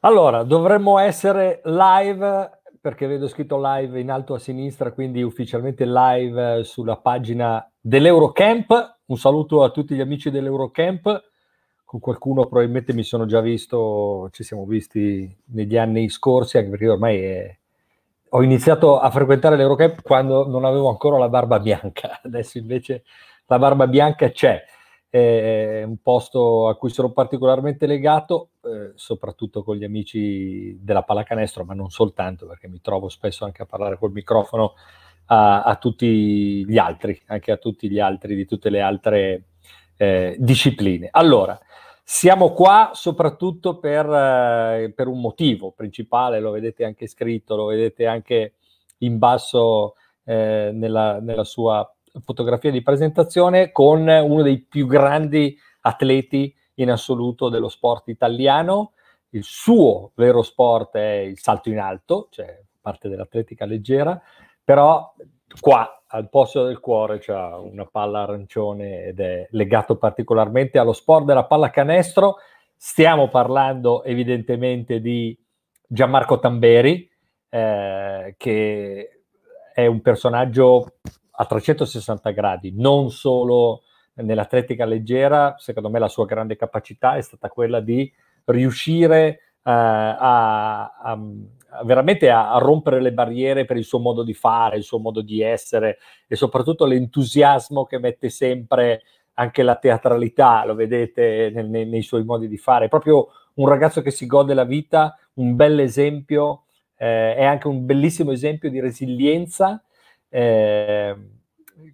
Allora, dovremmo essere live perché vedo scritto live in alto a sinistra, quindi ufficialmente live eh, sulla pagina dell'Eurocamp. Un saluto a tutti gli amici dell'Eurocamp. Con qualcuno probabilmente mi sono già visto, ci siamo visti negli anni scorsi, anche perché ormai è... Eh, ho iniziato a frequentare l'Eurocamp quando non avevo ancora la barba bianca. Adesso invece la barba bianca c'è è un posto a cui sono particolarmente legato, eh, soprattutto con gli amici della pallacanestro, ma non soltanto, perché mi trovo spesso anche a parlare col microfono a, a tutti gli altri, anche a tutti gli altri di tutte le altre eh, discipline. Allora, siamo qua soprattutto per, eh, per, un motivo principale, lo vedete anche scritto, lo vedete anche in basso eh, nella, nella sua fotografia di presentazione con uno dei più grandi atleti in assoluto dello sport italiano. Il suo vero sport è il salto in alto, cioè parte dell'atletica leggera, però qua al posto del cuore c'è una palla arancione ed è legato particolarmente allo sport della pallacanestro. Stiamo parlando evidentemente di Gianmarco Tamberi, eh, che è un personaggio a 360 gradi, non solo nell'atletica leggera, secondo me la sua grande capacità è stata quella di riuscire eh, a, a, veramente a, a, rompere le barriere per il suo modo di fare, il suo modo di essere e soprattutto l'entusiasmo che mette sempre anche la teatralità, lo vedete nel, nei, nei, suoi modi di fare, è proprio un ragazzo che si gode la vita, un bel esempio, eh, è anche un bellissimo esempio di resilienza Ehm,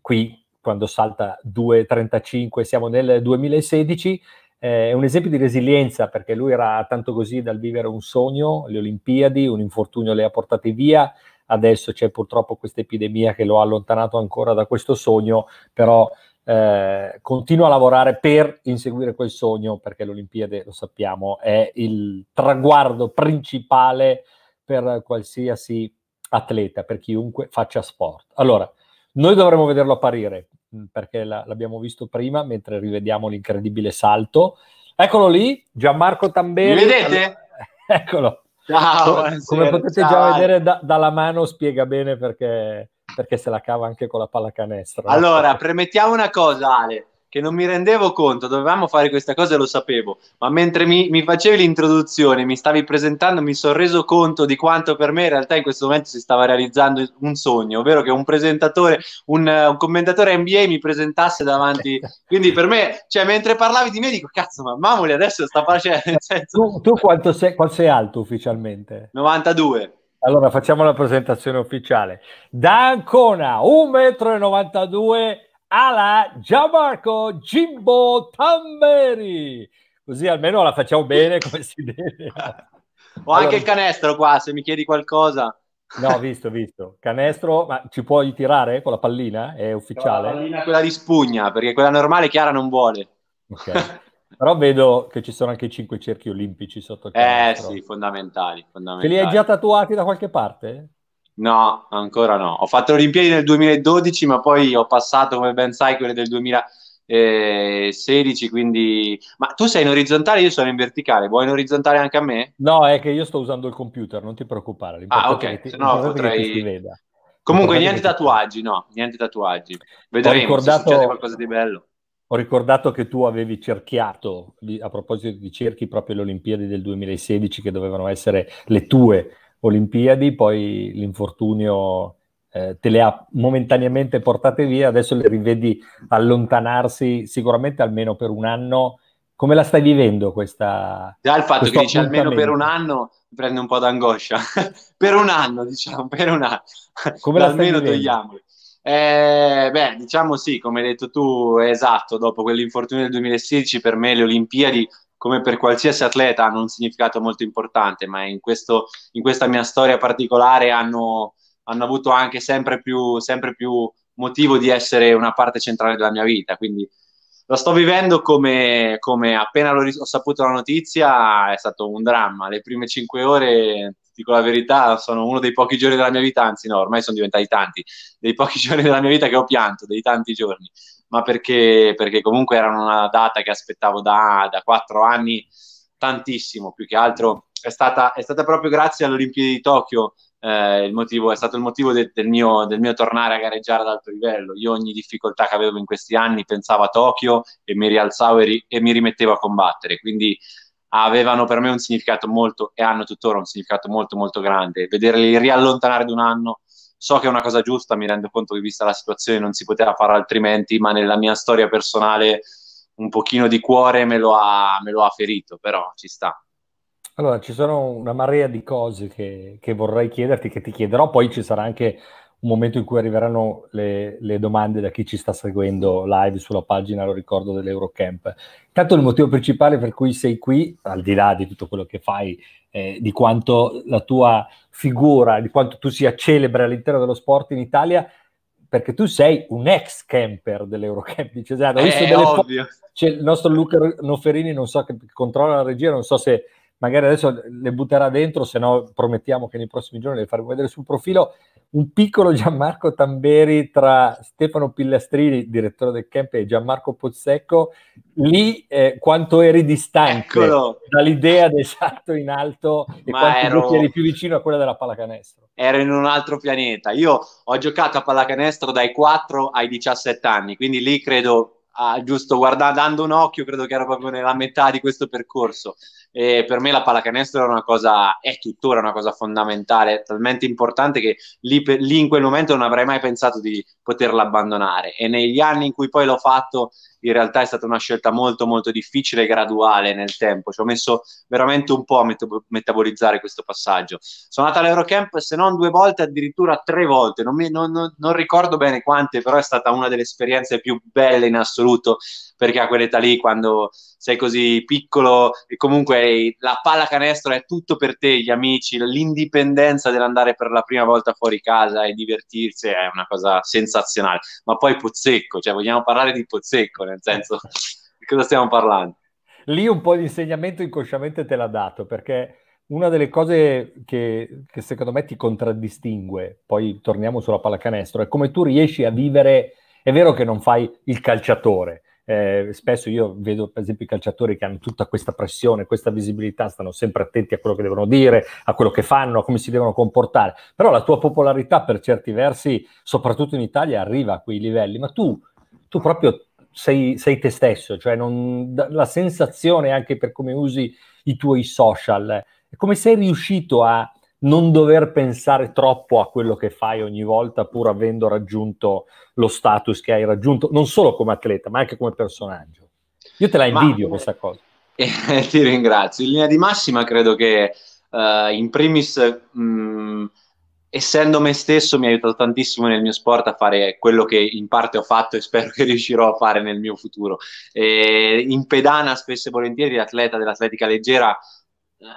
qui quando salta 2,35 siamo nel 2016, eh, è un esempio di resilienza perché lui era tanto così dal vivere un sogno, le Olimpiadi, un infortunio le ha portate via, adesso c'è purtroppo questa epidemia che lo ha allontanato ancora da questo sogno, però eh, continua a lavorare per inseguire quel sogno perché le Olimpiadi, lo sappiamo, è il traguardo principale per qualsiasi atleta, per chiunque faccia sport. Allora, noi dovremmo vederlo apparire, mm, perché la, l'abbiamo visto prima, mentre rivediamo l'incredibile salto. Eccolo lì, Gianmarco Tambelli. Mi vedete? Eccolo. Ciao, come potete ciao. già vedere da, dalla mano spiega bene perché, perché, se la cava anche con la pallacanestro. Allora, no? premettiamo una cosa Ale, che non mi rendevo conto, dovevamo fare questa cosa e lo sapevo, ma mentre mi, mi facevi l'introduzione, mi stavi presentando, mi sono reso conto di quanto per me in realtà in questo momento si stava realizzando un sogno, ovvero che un presentatore, un, un commentatore NBA mi presentasse davanti, quindi per me, cioè mentre parlavi di me dico, cazzo, ma Mamoli adesso sta facendo... Senso... Tu, tu quanto sei, qual sei alto ufficialmente? 92. Allora facciamo la presentazione ufficiale. Da Ancona, 1,92 m alla Gianmarco Gimbo Tamberi. Così almeno la facciamo bene come si deve. Ho allora, anche il canestro qua, se mi chiedi qualcosa. No, visto, visto. Canestro, ma ci puoi tirare con la pallina? È ufficiale? la pallina quella di spugna, perché quella normale Chiara non vuole. Ok. Però vedo che ci sono anche i cinque cerchi olimpici sotto il eh, canestro. Eh sì, fondamentali, fondamentali. Te li hai già tatuati da qualche parte? No, ancora no. Ho fatto le Olimpiadi nel 2012, ma poi ho passato, come ben sai, quelle del 2016, quindi... Ma tu sei in orizzontale, io sono in verticale. Vuoi in orizzontale anche a me? No, è che io sto usando il computer, non ti preoccupare. Ah, l'importante ah, ok, se no potrei... Comunque, niente tatuaggi, no, niente tatuaggi. Vedremo ricordato... se succede qualcosa di bello. Ho ricordato che tu avevi cerchiato, a proposito di cerchi, proprio le Olimpiadi del 2016 che dovevano essere le tue Olimpiadi, poi l'infortunio eh, te le ha momentaneamente portate via, adesso le rivedi allontanarsi sicuramente almeno per un anno. Come la stai vivendo questa... Già il fatto che dici almeno per un anno mi prende un po' d'angoscia. per un anno, diciamo, per un anno. Come la almeno togliamoli. Eh, beh, diciamo sì, come hai detto tu, esatto, dopo quell'infortunio del 2016 per me le Olimpiadi come per qualsiasi atleta hanno un significato molto importante, ma in, questo, in questa mia storia particolare hanno, hanno avuto anche sempre più, sempre più motivo di essere una parte centrale della mia vita. Quindi lo sto vivendo come, come appena l'ho, ho saputo la notizia è stato un dramma. Le prime cinque ore, dico la verità, sono uno dei pochi giorni della mia vita, anzi no, ormai sono diventati tanti, dei pochi giorni della mia vita che ho pianto, dei tanti giorni ma perché, perché comunque era una data che aspettavo da, da quattro anni tantissimo, più che altro è stata, è stata proprio grazie alle Olimpiadi di Tokyo eh, il motivo, è stato il motivo de, del, mio, del, mio, tornare a gareggiare ad alto livello. Io ogni difficoltà che avevo in questi anni pensavo a Tokyo e mi rialzavo e, ri, e, mi rimettevo a combattere, quindi avevano per me un significato molto, e hanno tuttora un significato molto molto grande. Vederli riallontanare di un anno So che è una cosa giusta, mi rendo conto che vista la situazione non si poteva fare altrimenti, ma nella mia storia personale un pochino di cuore me lo ha, me lo ha ferito, però ci sta. Allora, ci sono una marea di cose che, che vorrei chiederti, che ti chiederò, poi ci sarà anche un momento in cui arriveranno le, le, domande da chi ci sta seguendo live sulla pagina, lo ricordo, dell'Eurocamp. Tanto il motivo principale per cui sei qui, al di là di tutto quello che fai, eh, di quanto la tua figura, di quanto tu sia celebre all'interno dello sport in Italia, perché tu sei un ex camper dell'Eurocamp di Cesena. eh, delle ovvio. C'è il nostro Luca Noferini, non so che controlla la regia, non so se magari adesso le butterà dentro, se no promettiamo che nei prossimi giorni le faremo vedere sul profilo, un piccolo Gianmarco Tamberi tra Stefano Pillastrini, direttore del camp, e Gianmarco Pozzecco, lì eh, quanto eri distante Eccolo. dall'idea del salto in alto e Ma quanti ero... eri più vicino a quella della pallacanestro. Ero in un altro pianeta, io ho giocato a pallacanestro dai 4 ai 17 anni, quindi lì credo, ah, giusto guardando, dando un occhio, credo che ero proprio nella metà di questo percorso. E per me la pallacanestro è una cosa, è tuttora una cosa fondamentale, talmente importante che lì, per, lì in quel momento non avrei mai pensato di poterla abbandonare. E negli anni in cui poi l'ho fatto, in realtà è stata una scelta molto, molto difficile e graduale nel tempo. Ci ho messo veramente un po' a metab- metabolizzare questo passaggio. Sono andato all'Eurocamp, se non due volte, addirittura tre volte. Non, mi, non, non, non ricordo bene quante, però è stata una delle esperienze più belle in assoluto, perché a quell'età lì, quando sei così piccolo e comunque la palla canestro è tutto per te, gli amici, l'indipendenza dell'andare per la prima volta fuori casa e divertirsi è una cosa sensazionale. Ma poi Pozzecco, cioè vogliamo parlare di Pozzecco, nel senso di cosa stiamo parlando? Lì un po' di insegnamento inconsciamente te l'ha dato perché una delle cose che, che, secondo me ti contraddistingue, poi torniamo sulla pallacanestro, è come tu riesci a vivere, è vero che non fai il calciatore, eh, spesso io vedo per esempio i calciatori che hanno tutta questa pressione, questa visibilità, stanno sempre attenti a quello che devono dire, a quello che fanno, a come si devono comportare. Però la tua popolarità per certi versi, soprattutto in Italia, arriva a quei livelli, ma tu, tu proprio sei, sei, te stesso, cioè non, la sensazione anche per come usi i tuoi social, come sei riuscito a non dover pensare troppo a quello che fai ogni volta pur avendo raggiunto lo status che hai raggiunto, non solo come atleta, ma anche come personaggio. Io te la invidio ma, eh, questa cosa. Eh, ti ringrazio. In linea di massima credo che uh, in primis, mh, mm, essendo me stesso, mi ha aiutato tantissimo nel mio sport a fare quello che in parte ho fatto e spero che riuscirò a fare nel mio futuro. E eh, in pedana, spesso e volentieri, l'atleta dell'atletica leggera eh,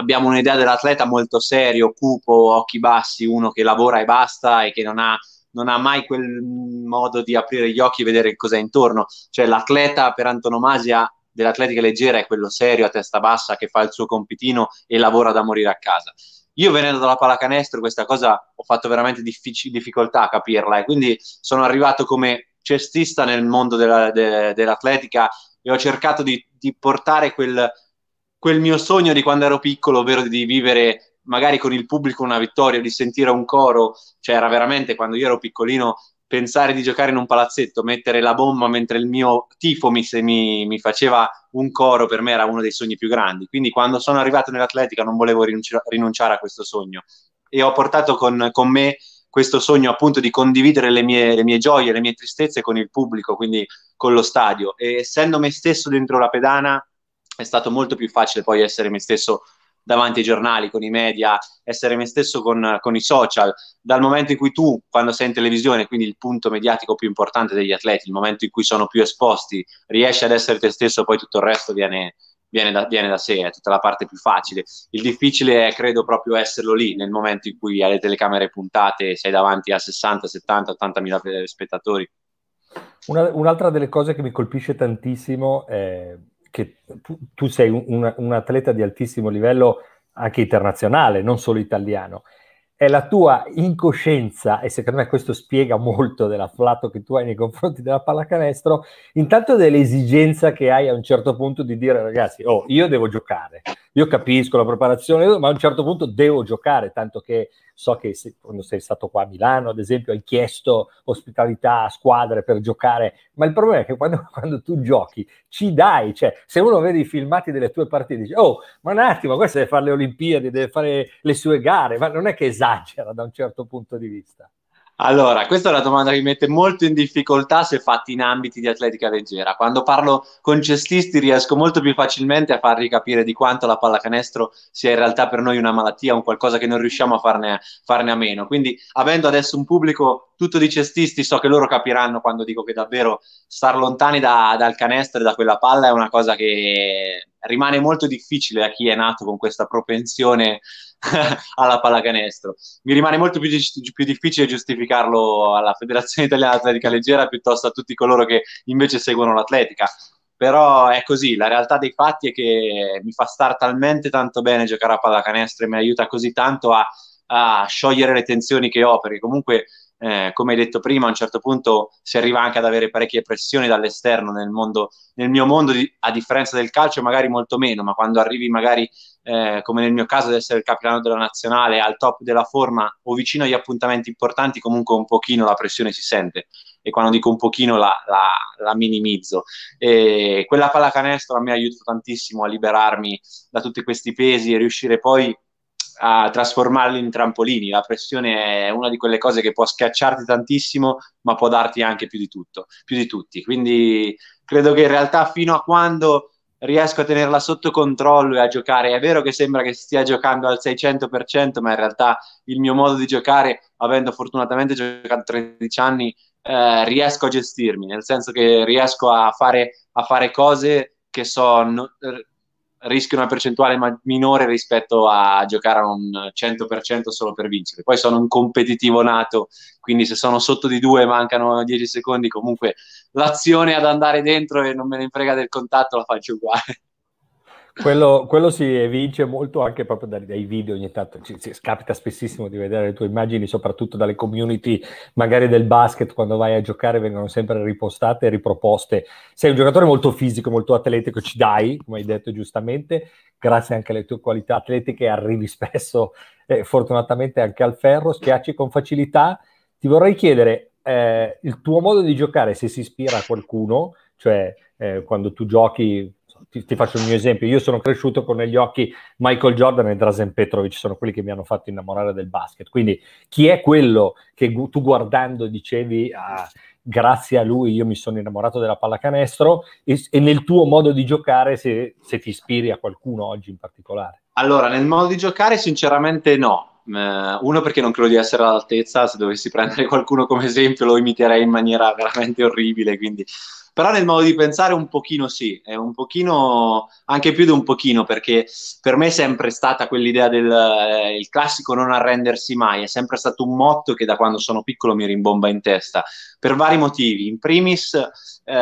abbiamo un'idea dell'atleta molto serio, cupo, occhi bassi, uno che lavora e basta e che non ha, non ha mai quel modo di aprire gli occhi e vedere cosa è intorno. Cioè l'atleta per antonomasia dell'atletica leggera è quello serio, a testa bassa, che fa il suo compitino e lavora da morire a casa. Io venendo dalla pallacanestro questa cosa ho fatto veramente diffic- difficoltà a capirla e quindi sono arrivato come cestista nel mondo della, de, dell'atletica e ho cercato di, di portare quel, quel mio sogno di quando ero piccolo, ovvero di vivere magari con il pubblico una vittoria, di sentire un coro, cioè era veramente quando io ero piccolino pensare di giocare in un palazzetto, mettere la bomba mentre il mio tifo mi, mi, mi, faceva un coro, per me era uno dei sogni più grandi. Quindi quando sono arrivato nell'atletica non volevo rinunciare a questo sogno e ho portato con, con me questo sogno appunto di condividere le mie, le mie, gioie, le mie tristezze con il pubblico, quindi con lo stadio. E essendo me stesso dentro la pedana, è stato molto più facile poi essere me stesso davanti ai giornali, con i media, essere me stesso con, con, i social. Dal momento in cui tu, quando sei in televisione, quindi il punto mediatico più importante degli atleti, il momento in cui sono più esposti, riesci ad essere te stesso, poi tutto il resto viene, viene, da, viene da sé, è tutta la parte più facile. Il difficile è, credo, proprio esserlo lì, nel momento in cui hai le telecamere puntate, sei davanti a 60, 70, 80 mila spettatori. Una, un'altra delle cose che mi colpisce tantissimo è che tu, tu sei un, un, atleta di altissimo livello anche internazionale, non solo italiano. È la tua incoscienza, e secondo me questo spiega molto dell'afflato che tu hai nei confronti della pallacanestro, intanto dell'esigenza che hai a un certo punto di dire ragazzi, oh, io devo giocare, io capisco la preparazione, ma a un certo punto devo giocare, tanto che so che se, quando sei stato qua a Milano, ad esempio, hai chiesto ospitalità a squadre per giocare, ma il problema è che quando, quando tu giochi ci dai, cioè se uno vede i filmati delle tue partite dice, oh, ma un attimo, questo deve fare le Olimpiadi, deve fare le sue gare, ma non è che esagera da un certo punto di vista. Allora, questa è una domanda che mi mette molto in difficoltà se fatti in ambiti di atletica leggera. Quando parlo con cestisti riesco molto più facilmente a fargli capire di quanto la pallacanestro sia in realtà per noi una malattia, un qualcosa che non riusciamo a farne, farne a meno. Quindi, avendo adesso un pubblico tutto di cestisti, so che loro capiranno quando dico che davvero star lontani da, dal canestro e da quella palla è una cosa che rimane molto difficile a chi è nato con questa propensione alla pallacanestro. Mi rimane molto più, più, difficile giustificarlo alla Federazione Italiana Atletica Leggera piuttosto a tutti coloro che invece seguono l'atletica. Però è così, la realtà dei fatti è che mi fa star talmente tanto bene giocare a pallacanestro e mi aiuta così tanto a, a sciogliere le tensioni che ho, perché comunque eh, come hai detto prima, a un certo punto si arriva anche ad avere parecchie pressioni dall'esterno nel, mondo, nel mio mondo, di, a differenza del calcio, magari molto meno, ma quando arrivi magari, eh, come nel mio caso, ad essere il capitano della nazionale, al top della forma o vicino agli appuntamenti importanti, comunque un pochino la pressione si sente. E quando dico un pochino la, la, la minimizzo. E quella pallacanestro a me ha aiutato tantissimo a liberarmi da tutti questi pesi e riuscire poi a trasformarli in trampolini. La pressione è una di quelle cose che può schiacciarti tantissimo, ma può darti anche più di tutto, più di tutti. Quindi credo che in realtà fino a quando riesco a tenerla sotto controllo e a giocare, è vero che sembra che stia giocando al 600%, ma in realtà il mio modo di giocare, avendo fortunatamente giocato 13 anni, eh, riesco a gestirmi, nel senso che riesco a fare, a fare cose che so, no, rischiano una percentuale ma- minore rispetto a giocare a un 100% solo per vincere. Poi sono un competitivo nato, quindi se sono sotto di due mancano 10 secondi, comunque l'azione ad andare dentro e non me ne frega del contatto la faccio uguale. Quello, quello, si evince molto anche proprio dai, dai video ogni tanto, ci, ci, capita spessissimo di vedere le tue immagini, soprattutto dalle community magari del basket, quando vai a giocare vengono sempre ripostate e riproposte. Sei un giocatore molto fisico, molto atletico, ci dai, come hai detto giustamente, grazie anche alle tue qualità atletiche arrivi spesso, eh, fortunatamente anche al ferro, schiacci con facilità. Ti vorrei chiedere eh, il tuo modo di giocare, se si ispira a qualcuno, cioè eh, quando tu giochi ti, ti, faccio il mio esempio, io sono cresciuto con negli occhi Michael Jordan e Drazen Petrovic, sono quelli che mi hanno fatto innamorare del basket, quindi chi è quello che tu guardando dicevi ah, grazie a lui io mi sono innamorato della pallacanestro e, e nel tuo modo di giocare se, se ti ispiri a qualcuno oggi in particolare? Allora, nel modo di giocare sinceramente no, eh, uno perché non credo di essere all'altezza, se dovessi prendere qualcuno come esempio lo imiterei in maniera veramente orribile, quindi però nel modo di pensare un pochino sì, è un pochino, anche più di un pochino, perché per me è sempre stata quell'idea del eh, classico non arrendersi mai, è sempre stato un motto che da quando sono piccolo mi rimbomba in testa, per vari motivi, in primis eh,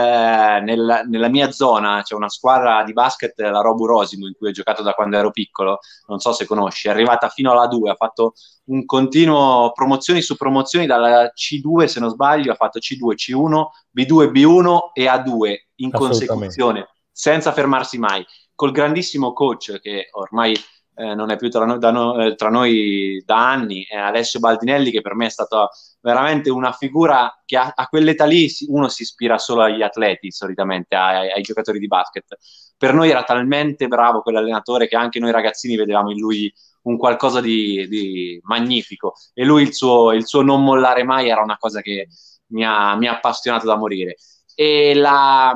nella, nella, mia zona c'è una squadra di basket, la Robu Rosimo, in cui ho giocato da quando ero piccolo, non so se conosci, è arrivata fino alla 2, ha fatto un continuo promozioni su promozioni dalla C2 se non sbaglio ha fatto C2, C1, B2, B1 e A2 in consecuzione senza fermarsi mai col grandissimo coach che ormai eh, non è più tra noi, no, eh, tra noi, da anni, è Alessio Baldinelli che per me è stata veramente una figura che a, a quell'età lì si, uno si ispira solo agli atleti solitamente, ai, ai, giocatori di basket. Per noi era talmente bravo quell'allenatore che anche noi ragazzini vedevamo in lui un qualcosa di, di magnifico e lui il suo, il suo, non mollare mai era una cosa che mi ha, mi ha appassionato da morire. E la,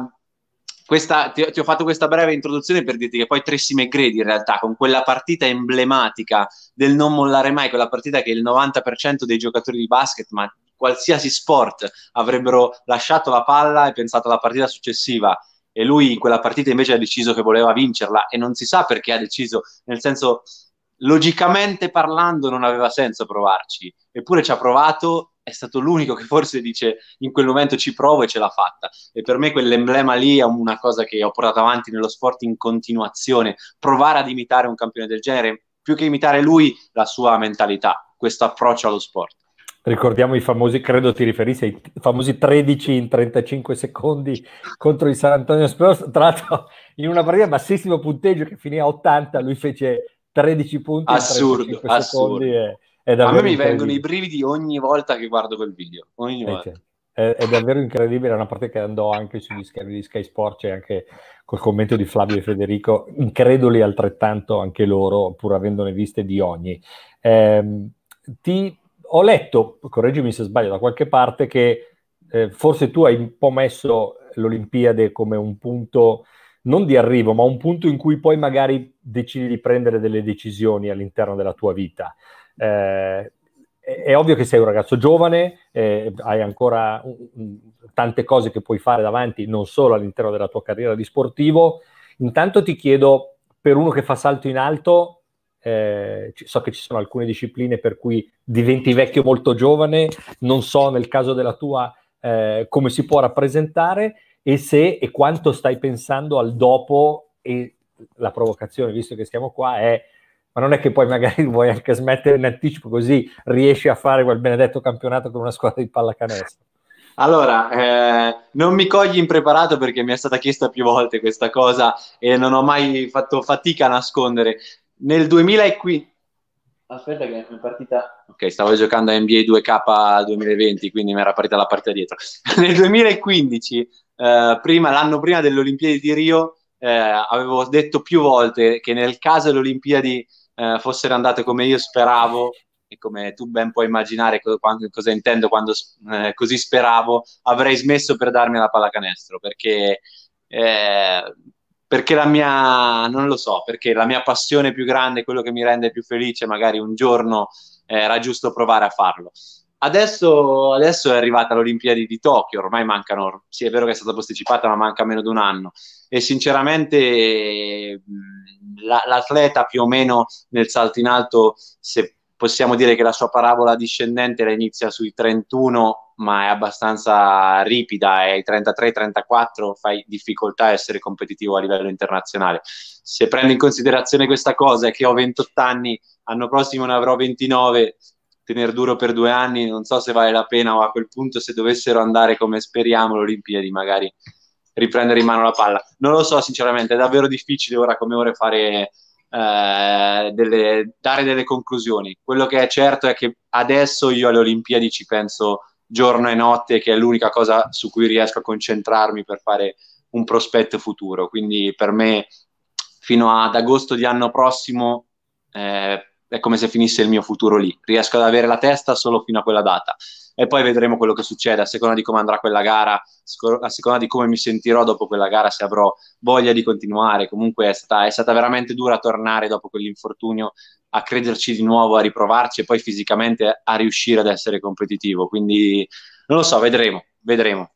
questa, ti, ti, ho fatto questa breve introduzione per dirti che poi Tracy McGrady in realtà con quella partita emblematica del non mollare mai, quella partita che il 90% dei giocatori di basket, ma qualsiasi sport, avrebbero lasciato la palla e pensato alla partita successiva e lui in quella partita invece ha deciso che voleva vincerla e non si sa perché ha deciso, nel senso logicamente parlando non aveva senso provarci, eppure ci ha provato, è stato l'unico che forse dice in quel momento ci provo e ce l'ha fatta. E per me quell'emblema lì è una cosa che ho portato avanti nello sport in continuazione, provare ad imitare un campione del genere, più che imitare lui, la sua mentalità, questo approccio allo sport. Ricordiamo i famosi, credo ti riferissi ai famosi 13 in 35 secondi contro il San Antonio Spurs, tra l'altro in una partita bassissimo punteggio che finì a 80, lui fece 13 punti assurdo, in assurdo. È, è a me mi vengono i brividi ogni volta che guardo quel video, ogni eh, volta. Okay. È, è, davvero incredibile, è una parte che andò anche sugli schermi di Sky Sport, c'è anche col commento di Flavio e Federico, incredoli altrettanto anche loro, pur avendone viste di ogni. Eh, ti, ho letto, correggimi se sbaglio, da qualche parte che eh, forse tu hai un po' messo l'Olimpiade come un punto non di arrivo, ma un punto in cui poi magari decidi di prendere delle decisioni all'interno della tua vita. Eh, è ovvio che sei un ragazzo giovane, eh, hai ancora tante cose che puoi fare davanti, non solo all'interno della tua carriera di sportivo. Intanto ti chiedo, per uno che fa salto in alto, eh, so che ci sono alcune discipline per cui diventi vecchio molto giovane, non so nel caso della tua eh, come si può rappresentare, e se e quanto stai pensando al dopo e la provocazione, visto che siamo qua, è ma non è che poi magari vuoi anche smettere in anticipo così riesci a fare quel benedetto campionato con una squadra di pallacanestro. Allora, eh, non mi cogli impreparato perché mi è stata chiesta più volte questa cosa e non ho mai fatto fatica a nascondere. Nel 2015... Aspetta che è partita... Ok, stavo giocando a NBA 2K 2020, quindi mi era partita la partita dietro. Nel 2015 eh, prima, l'anno prima delle Olimpiadi di Rio eh, avevo detto più volte che nel caso le Olimpiadi eh, fossero andate come io speravo e come tu ben puoi immaginare co- quando, cosa intendo quando eh, così speravo, avrei smesso per darmi la pallacanestro perché eh, perché la mia, non lo so, perché la mia passione più grande, quello che mi rende più felice, magari un giorno eh, era giusto provare a farlo. Adesso, adesso, è arrivata l'Olimpiadi di Tokyo, ormai mancano, sì è vero che è stata posticipata, ma manca meno di un anno e sinceramente l'atleta più o meno nel salto in alto, se possiamo dire che la sua parabola discendente la inizia sui 31, ma è abbastanza ripida, è ai 33-34 fai difficoltà a essere competitivo a livello internazionale. Se prendo in considerazione questa cosa che ho 28 anni, l'anno prossimo ne avrò 29 tenere duro per due anni, non so se vale la pena o a quel punto se dovessero andare come speriamo le Olimpiadi magari riprendere in mano la palla. Non lo so sinceramente, è davvero difficile ora come ora fare, eh, delle, dare delle conclusioni. Quello che è certo è che adesso io alle Olimpiadi ci penso giorno e notte, che è l'unica cosa su cui riesco a concentrarmi per fare un prospetto futuro. Quindi per me fino ad agosto di anno prossimo eh, è come se finisse il mio futuro lì. Riesco ad avere la testa solo fino a quella data. E poi vedremo quello che succede a seconda di come andrà quella gara, a seconda di come mi sentirò dopo quella gara, se avrò voglia di continuare. Comunque è stata, è stata veramente dura tornare dopo quell'infortunio a crederci di nuovo, a riprovarci e poi fisicamente a riuscire ad essere competitivo. Quindi non lo so, vedremo, vedremo.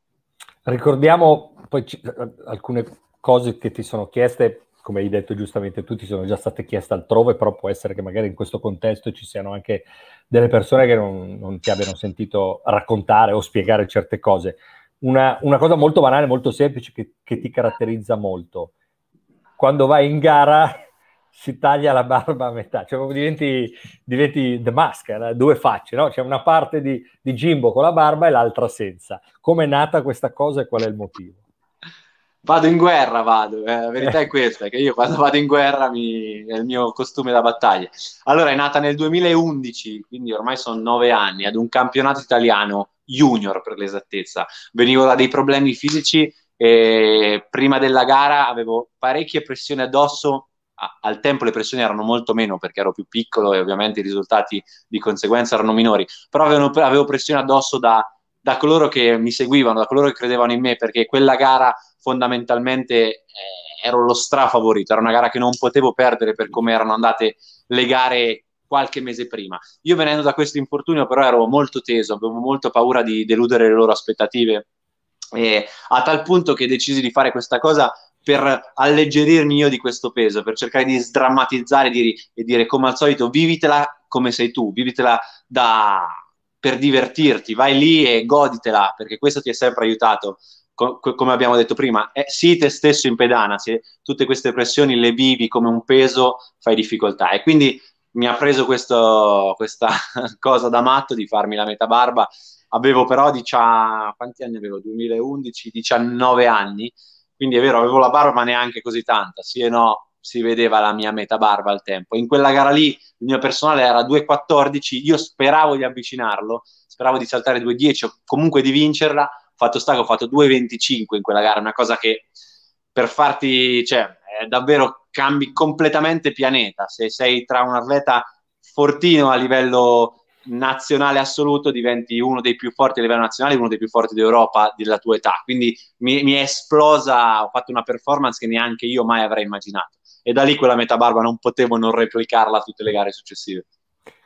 Ricordiamo poi ci, alcune cose che ti sono chieste come hai detto giustamente tu, ti sono già state chieste altrove, però può essere che magari in questo contesto ci siano anche delle persone che non, non ti abbiano sentito raccontare o spiegare certe cose. Una, una cosa molto banale, molto semplice, che, che, ti caratterizza molto. Quando vai in gara si taglia la barba a metà, cioè diventi, diventi The Mask, eh, due facce, no? C'è una parte di, di Jimbo con la barba e l'altra senza. Come è nata questa cosa e qual è il motivo? vado in guerra, vado, eh, la verità è questa, che io quando vado in guerra mi... è il mio costume da battaglia. Allora è nata nel 2011, quindi ormai sono nove anni, ad un campionato italiano junior per l'esattezza. Venivo da dei problemi fisici e prima della gara avevo parecchie pressioni addosso, al tempo le pressioni erano molto meno perché ero più piccolo e ovviamente i risultati di conseguenza erano minori, però avevo, avevo pressioni addosso da, da coloro che mi seguivano, da coloro che credevano in me perché quella gara fondamentalmente eh, ero lo strafavorito, era una gara che non potevo perdere per come erano andate le gare qualche mese prima. Io venendo da questo infortunio però ero molto teso, avevo molto paura di deludere le loro aspettative e a tal punto che decisi di fare questa cosa per alleggerirmi io di questo peso, per cercare di sdrammatizzare e dire, e dire come al solito vivitela come sei tu, vivitela da, per divertirti, vai lì e goditela perché questo ti ha sempre aiutato co- come abbiamo detto prima, è, eh, sii te stesso in pedana, se tutte queste pressioni le vivi come un peso, fai difficoltà. E quindi mi ha preso questo, questa cosa da matto di farmi la metà barba. Avevo però, diciamo, quanti anni avevo? 2011, 19 anni, quindi è vero, avevo la barba ma neanche così tanta, sì e no, si vedeva la mia metà barba al tempo. In quella gara lì il mio personale era 2.14, io speravo di avvicinarlo, speravo di saltare 2.10 o comunque di vincerla, Fatto sta che ho fatto 2.25 in quella gara, una cosa che per farti, cioè, davvero cambi completamente pianeta. Se sei tra un atleta fortino a livello nazionale assoluto, diventi uno dei più forti a livello nazionale, uno dei più forti d'Europa della tua età. Quindi mi, mi è esplosa, ho fatto una performance che neanche io mai avrei immaginato. E da lì quella metà barba non potevo non replicarla a tutte le gare successive.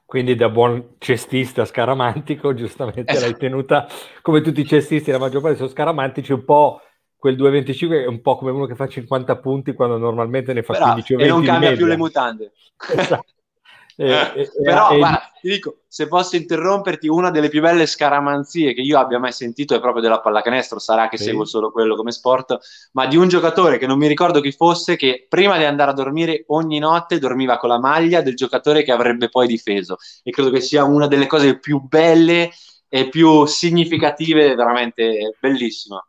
Quindi da buon cestista scaramantico, giustamente esatto. l'hai tenuta, come tutti i cestisti, la maggior parte sono scaramantici, un po' quel 2,25 è un po' come uno che fa 50 punti quando normalmente ne fa Bravo, 15 o 20 e non cambia più le mutande. Esatto. Eh, eh, eh, eh, però eh, guarda, ti dico, se posso interromperti, una delle più belle scaramanzie che io abbia mai sentito è proprio della pallacanestro, sarà che sì. seguo solo quello come sport, ma di un giocatore che non mi ricordo chi fosse, che prima di andare a dormire ogni notte dormiva con la maglia del giocatore che avrebbe poi difeso e credo che sia una delle cose più belle e più significative, veramente bellissima.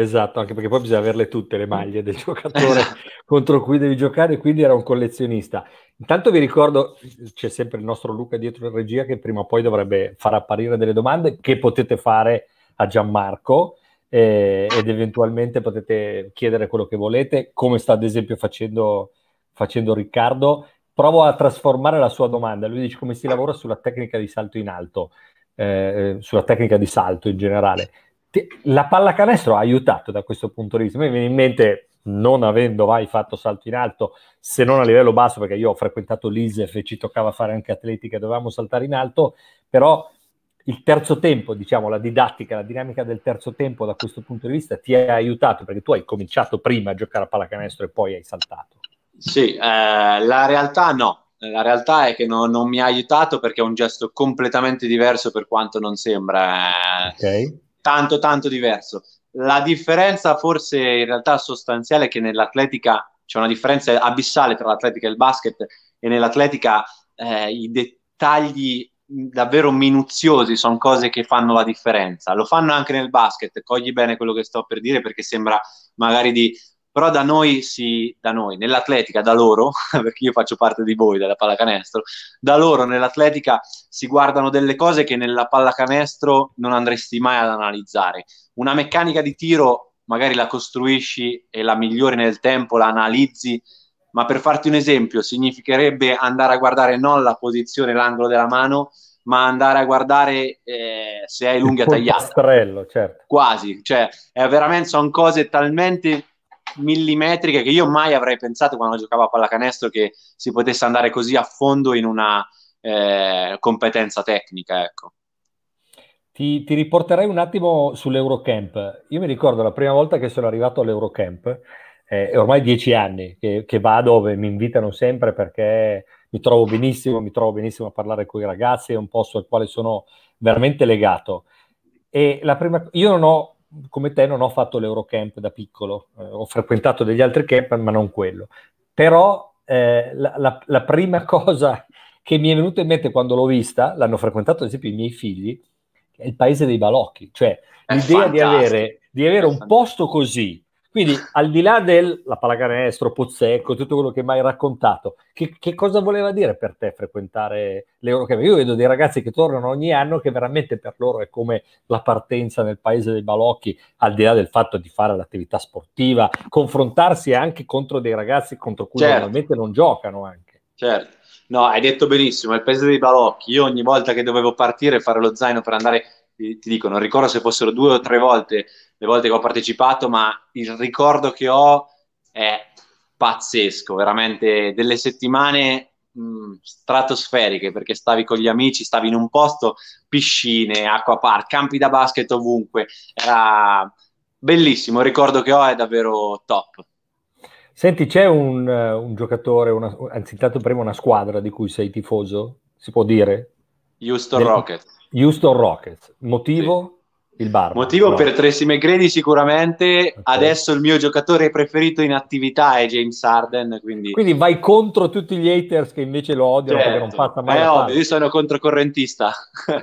Esatto, anche perché poi bisogna averle tutte le maglie del giocatore esatto. contro cui devi giocare, quindi era un collezionista. Intanto vi ricordo, c'è sempre il nostro Luca dietro in regia che prima o poi dovrebbe far apparire delle domande che potete fare a Gianmarco eh, ed eventualmente potete chiedere quello che volete, come sta ad esempio facendo, facendo Riccardo. Provo a trasformare la sua domanda. Lui dice come si lavora sulla tecnica di salto in alto, eh, eh sulla tecnica di salto in generale la pallacanestro ha aiutato da questo punto di vista. Mi viene in mente, non avendo mai fatto salto in alto, se non a livello basso, perché io ho frequentato l'ISEF e ci toccava fare anche atletica, dovevamo saltare in alto, però il terzo tempo, diciamo, la didattica, la dinamica del terzo tempo da questo punto di vista ti ha aiutato perché tu hai cominciato prima a giocare a pallacanestro e poi hai saltato. Sì, eh, la realtà no. La realtà è che no, non mi ha aiutato perché è un gesto completamente diverso per quanto non sembra. Eh, ok tanto tanto diverso. La differenza forse in realtà sostanziale è che nell'atletica c'è una differenza abissale tra l'atletica e il basket e nell'atletica eh, i dettagli davvero minuziosi sono cose che fanno la differenza. Lo fanno anche nel basket, cogli bene quello che sto per dire perché sembra magari di però da noi, si, da noi nell'atletica, da loro, perché io faccio parte di voi, della pallacanestro, da loro nell'atletica si guardano delle cose che nella pallacanestro non andresti mai ad analizzare. Una meccanica di tiro magari la costruisci e la migliori nel tempo, la analizzi, ma per farti un esempio significherebbe andare a guardare non la posizione, l'angolo della mano, ma andare a guardare eh, se hai lunghi a tagliare. Certo. Quasi, cioè, è veramente sono cose talmente millimetriche che io mai avrei pensato quando giocavo a pallacanestro che si potesse andare così a fondo in una eh, competenza tecnica, ecco. Ti, ti, riporterei un attimo sull'Eurocamp. Io mi ricordo la prima volta che sono arrivato all'Eurocamp, eh, è ormai dieci anni che, che vado, mi invitano sempre perché mi trovo benissimo, mi trovo benissimo a parlare con i ragazzi, è un posto al quale sono veramente legato. E la prima, io non ho come te non ho fatto l'Eurocamp da piccolo, eh, ho frequentato degli altri camp, ma non quello. Però eh, la, la, la, prima cosa che mi è venuta in mente quando l'ho vista, l'hanno frequentato ad esempio i miei figli, è il paese dei balocchi, cioè è l'idea di avere, di avere un posto così quindi, al di là della pallacanestro, Pozzecco, tutto quello che mi hai raccontato, che, che, cosa voleva dire per te frequentare l'Eurocamera? Io vedo dei ragazzi che tornano ogni anno che veramente per loro è come la partenza nel paese dei balocchi, al di là del fatto di fare l'attività sportiva, confrontarsi anche contro dei ragazzi contro cui certo. normalmente non giocano anche. Certo. No, hai detto benissimo, è il paese dei balocchi. Io ogni volta che dovevo partire e fare lo zaino per andare, ti dico, non ricordo se fossero due o tre volte le volte che ho partecipato, ma il ricordo che ho è pazzesco, veramente delle settimane mh, mm, stratosferiche, perché stavi con gli amici, stavi in un posto, piscine, acquapark, campi da basket ovunque, era bellissimo, il ricordo che ho è davvero top. Senti, c'è un, eh, un giocatore, una, anzi intanto prima una squadra di cui sei tifoso, si può dire? Houston Del, Rockets. Houston Rockets, motivo? Sì. Il bar. Motivo no. per Tracy McGrady sicuramente. Okay. Adesso il mio giocatore preferito in attività è James Arden. Quindi... quindi vai contro tutti gli haters che invece lo odiano certo. perché non certo. passa mai. Eh, ovvio, io sono controcorrentista.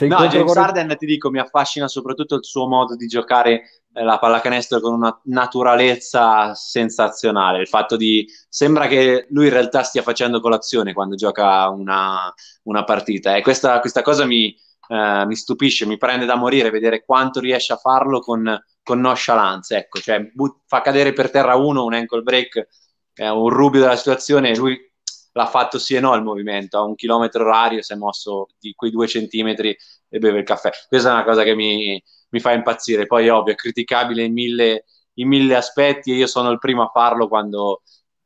no, James vorrei... Arden ti dico mi affascina soprattutto il suo modo di giocare eh, la pallacanestro con una naturalezza sensazionale. Il fatto di sembra che lui in realtà stia facendo colazione quando gioca una, una partita e questa, questa cosa mi, eh, mi stupisce, mi prende da morire vedere quanto riesce a farlo con, con nonchalance, ecco, cioè but- fa cadere per terra uno, un ankle break, eh, un rubio della situazione e lui l'ha fatto sì e no il movimento, a un chilometro orario si è mosso di quei due centimetri e beve il caffè. Questa è una cosa che mi, mi fa impazzire, poi ovvio è criticabile in mille, in mille aspetti e io sono il primo a farlo quando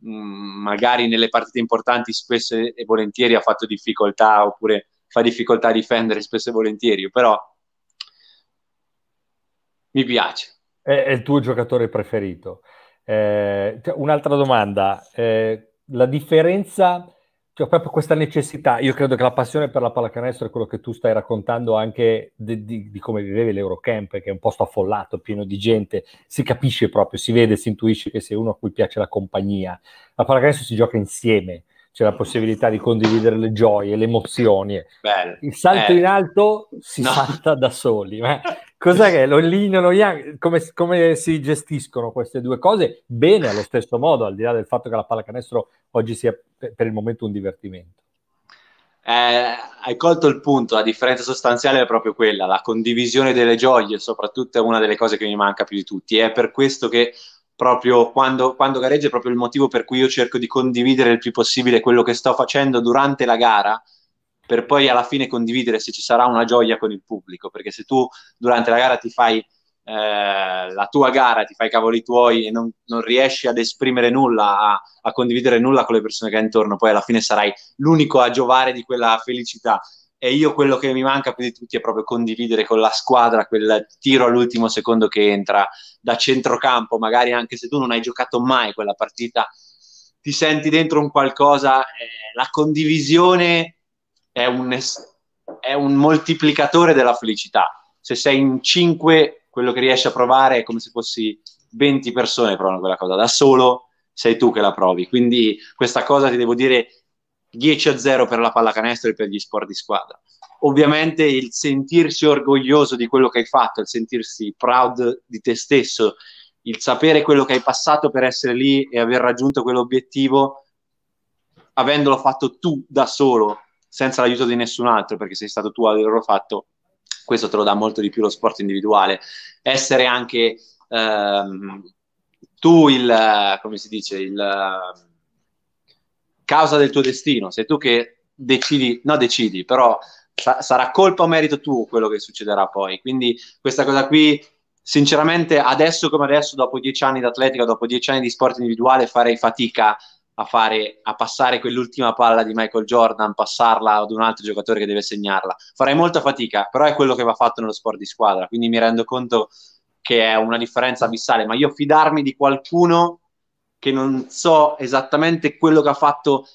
mm, magari nelle partite importanti spesso e volentieri ha fatto difficoltà oppure fa difficoltà a difendere spesso e volentieri, però mi piace. È, è il tuo giocatore preferito. Eh, cioè, un'altra domanda, eh, la differenza, cioè proprio questa necessità, io credo che la passione per la pallacanestro è quello che tu stai raccontando anche di, di, di come vivevi l'Eurocamp, che è un posto affollato, pieno di gente, si capisce proprio, si vede, si intuisce che sei uno a cui piace la compagnia. La pallacanestro si gioca insieme, c'è la possibilità di condividere le gioie, le emozioni. Bello, il salto eh. in alto si no. salta da soli. Ma eh. cos'è che lo yin lo yang? Come, come, si gestiscono queste due cose? Bene, allo stesso modo, al di là del fatto che la pallacanestro oggi sia per il momento un divertimento. Eh, hai colto il punto, la differenza sostanziale è proprio quella, la condivisione delle gioie, soprattutto è una delle cose che mi manca più di tutti è per questo che proprio quando, quando gareggio è proprio il motivo per cui io cerco di condividere il più possibile quello che sto facendo durante la gara per poi alla fine condividere se ci sarà una gioia con il pubblico, perché se tu durante la gara ti fai eh, la tua gara, ti fai i cavoli tuoi e non, non riesci ad esprimere nulla, a, a, condividere nulla con le persone che hai intorno, poi alla fine sarai l'unico a giovare di quella felicità e io quello che mi manca più di tutti è proprio condividere con la squadra quel tiro all'ultimo secondo che entra da centrocampo, magari anche se tu non hai giocato mai quella partita, ti senti dentro un qualcosa, eh, la condivisione è un, è un moltiplicatore della felicità. Se sei in 5, quello che riesci a provare è come se fossi 20 persone che provano quella cosa, da solo sei tu che la provi. Quindi questa cosa ti devo dire 10 a 0 per la pallacanestro e per gli sport di squadra. Ovviamente il sentirsi orgoglioso di quello che hai fatto, il sentirsi proud di te stesso, il sapere quello che hai passato per essere lì e aver raggiunto quell'obiettivo, avendolo fatto tu da solo, senza l'aiuto di nessun altro, perché sei stato tu a averlo fatto, questo te lo dà molto di più lo sport individuale. Essere anche ehm, tu il, come si dice, il causa del tuo destino, sei tu che decidi, no decidi, però sa- sarà colpa o merito tu quello che succederà poi. Quindi questa cosa qui, sinceramente, adesso come adesso, dopo dieci anni di atletica, dopo dieci anni di sport individuale, farei fatica a, fare, a passare quell'ultima palla di Michael Jordan, passarla ad un altro giocatore che deve segnarla. Farei molta fatica, però è quello che va fatto nello sport di squadra, quindi mi rendo conto che è una differenza abissale, ma io fidarmi di qualcuno che non so esattamente quello che ha fatto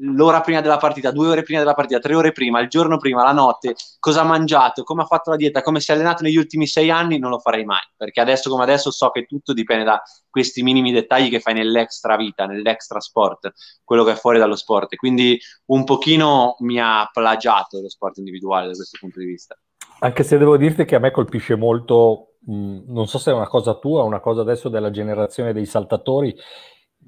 l'ora prima della partita, due ore prima della partita, tre ore prima, il giorno prima, la notte, cosa ha mangiato, come ha fatto la dieta, come si è allenato negli ultimi sei anni, non lo farei mai, perché adesso come adesso so che tutto dipende da questi minimi dettagli che fai nell'extra vita, nell'extra sport, quello che è fuori dallo sport. Quindi un pochino mi ha plagiato lo sport individuale da questo punto di vista. Anche se devo dirti che a me colpisce molto Mm, non so se è una cosa tua o una cosa adesso della generazione dei saltatori,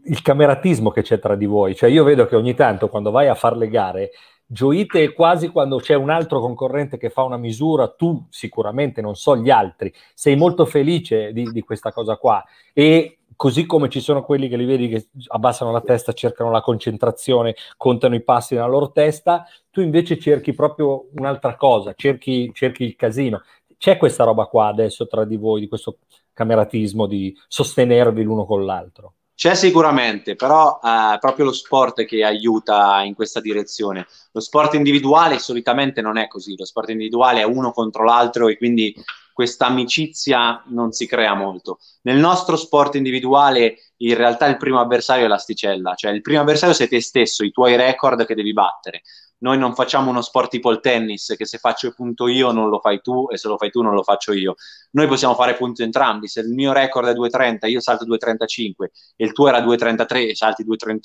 il cameratismo che c'è tra di voi. Cioè io vedo che ogni tanto quando vai a fare le gare, gioite quasi quando c'è un altro concorrente che fa una misura, tu sicuramente, non so gli altri, sei molto felice di, di questa cosa qua. E così come ci sono quelli che li vedi che abbassano la testa, cercano la concentrazione, contano i passi nella loro testa, tu invece cerchi proprio un'altra cosa, cerchi, cerchi il casino c'è questa roba qua adesso tra di voi, di questo cameratismo, di sostenervi l'uno con l'altro? C'è sicuramente, però è eh, proprio lo sport che aiuta in questa direzione. Lo sport individuale solitamente non è così, lo sport individuale è uno contro l'altro e quindi questa amicizia non si crea molto. Nel nostro sport individuale in realtà il primo avversario è l'asticella, cioè il primo avversario sei te stesso, i tuoi record che devi battere noi non facciamo uno sport tipo il tennis, che se faccio il punto io non lo fai tu e se lo fai tu non lo faccio io. Noi possiamo fare punto entrambi, se il mio record è 2.30, io salto 2.35 e il tuo era 2.33 e salti 2.38,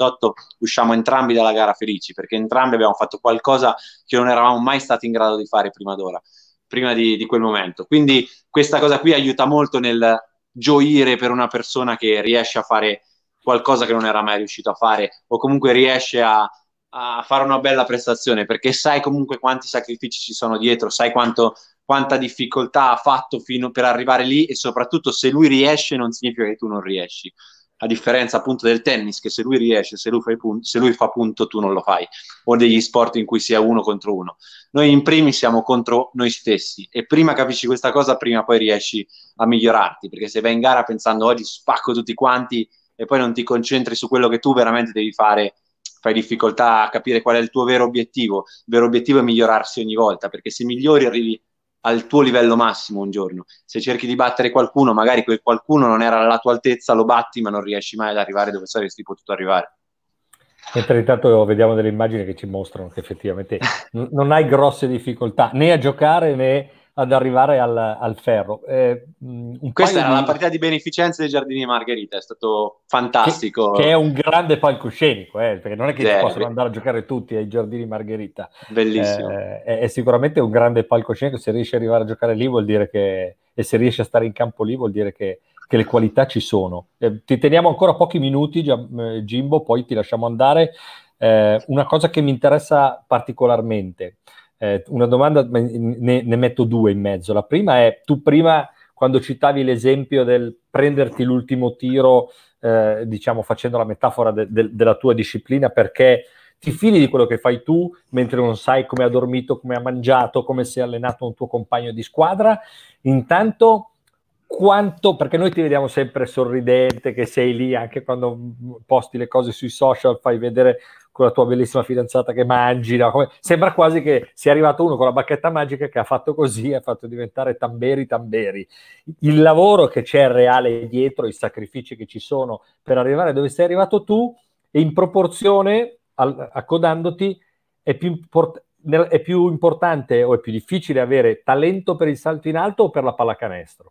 usciamo entrambi dalla gara felici, perché entrambi abbiamo fatto qualcosa che non eravamo mai stati in grado di fare prima d'ora, prima di, di quel momento. Quindi questa cosa qui aiuta molto nel gioire per una persona che riesce a fare qualcosa che non era mai riuscito a fare o comunque riesce a a fare una bella prestazione perché sai comunque quanti sacrifici ci sono dietro, sai quanto, quanta difficoltà ha fatto fino per arrivare lì e soprattutto se lui riesce non significa che tu non riesci. A differenza appunto del tennis, che se lui riesce, se lui, punto, se lui fa punto, tu non lo fai, o degli sport in cui sia uno contro uno. Noi in primi siamo contro noi stessi e prima capisci questa cosa, prima poi riesci a migliorarti, perché se vai in gara pensando oggi spacco tutti quanti e poi non ti concentri su quello che tu veramente devi fare fai difficoltà a capire qual è il tuo vero obiettivo. Il vero obiettivo è migliorarsi ogni volta, perché se migliori arrivi al tuo livello massimo un giorno. Se cerchi di battere qualcuno, magari quel qualcuno non era alla tua altezza, lo batti, ma non riesci mai ad arrivare dove saresti potuto arrivare. Mentre intanto vediamo delle immagini che ci mostrano che effettivamente n- non hai grosse difficoltà né a giocare né ad arrivare al, al ferro. Eh, mm, Questa era di... la partita di beneficenza dei Giardini di Margherita, è stato fantastico. Che, che è un grande palcoscenico, eh, perché non è che eh, possono andare a giocare tutti ai Giardini di Margherita. Bellissimo. Eh, è, è, sicuramente un grande palcoscenico, se riesci ad arrivare a giocare lì vuol dire che, e se riesce a stare in campo lì vuol dire che, che le qualità ci sono. Eh, ti teniamo ancora pochi minuti, Gimbo, mm, eh, poi ti lasciamo andare. una cosa che mi interessa particolarmente eh, una domanda, ne, ne, metto due in mezzo. La prima è, tu prima quando citavi l'esempio del prenderti l'ultimo tiro, eh, diciamo facendo la metafora de, de, della tua disciplina, perché ti fidi di quello che fai tu mentre non sai come ha dormito, come ha mangiato, come si è allenato un tuo compagno di squadra. Intanto quanto, perché noi ti vediamo sempre sorridente, che sei lì anche quando posti le cose sui social, fai vedere con la tua bellissima fidanzata che mangi. No? Come, sembra quasi che sia arrivato uno con la bacchetta magica che ha fatto così, ha fatto diventare tamberi tamberi. Il lavoro che c'è reale dietro, i sacrifici che ci sono per arrivare dove sei arrivato tu, e in proporzione, al, accodandoti, è più, import- è più importante o è più difficile avere talento per il salto in alto o per la pallacanestro?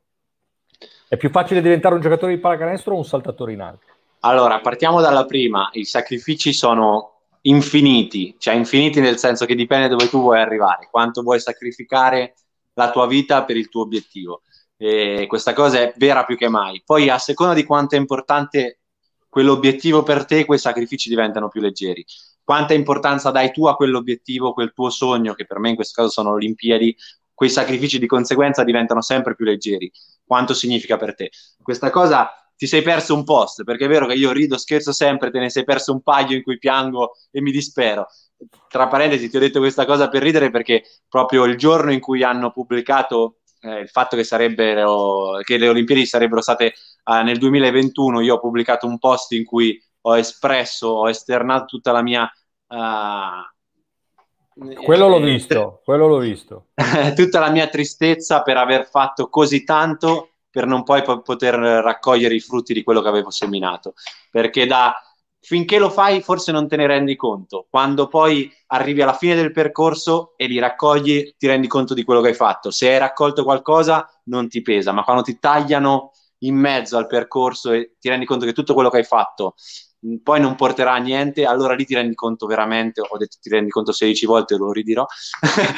È più facile diventare un giocatore di pallacanestro o un saltatore in alto? Allora, partiamo dalla prima. I sacrifici sono infiniti, cioè infiniti nel senso che dipende dove tu vuoi arrivare, quanto vuoi sacrificare la tua vita per il tuo obiettivo. E questa cosa è vera più che mai. Poi a seconda di quanto è importante quell'obiettivo per te, quei sacrifici diventano più leggeri. Quanta importanza dai tu a quell'obiettivo, quel tuo sogno, che per me in questo caso sono Olimpiadi, quei sacrifici di conseguenza diventano sempre più leggeri. Quanto significa per te? Questa cosa ti sei perso un post, perché è vero che io rido, scherzo sempre, te ne sei perso un paio in cui piango e mi dispero. Tra parentesi, ti ho detto questa cosa per ridere perché proprio il giorno in cui hanno pubblicato eh, il fatto che, che, le Olimpiadi sarebbero state eh, nel 2021, io ho pubblicato un post in cui ho espresso, ho esternato tutta la mia... Eh, quello l'ho eh, visto, quello l'ho visto. tutta la mia tristezza per aver fatto così tanto per non poi poter raccogliere i frutti di quello che avevo seminato. Perché da, finché lo fai forse non te ne rendi conto, quando poi arrivi alla fine del percorso e li raccogli ti rendi conto di quello che hai fatto, se hai raccolto qualcosa non ti pesa, ma quando ti tagliano in mezzo al percorso e ti rendi conto che tutto quello che hai fatto poi non porterà a niente, allora lì ti rendi conto veramente, ho detto ti rendi conto 16 volte, lo ridirò,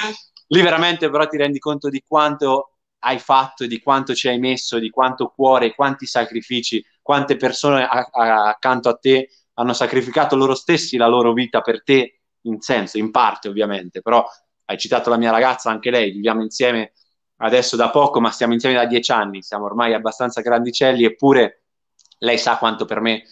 lì veramente però ti rendi conto di quanto hai fatto di quanto ci hai messo, di quanto cuore, quanti sacrifici, quante persone a, a, accanto a te hanno sacrificato loro stessi la loro vita per te, in senso, in parte ovviamente, però hai citato la mia ragazza, anche lei, viviamo insieme adesso da poco, ma stiamo insieme da dieci anni, siamo ormai abbastanza grandicelli, eppure lei sa quanto per me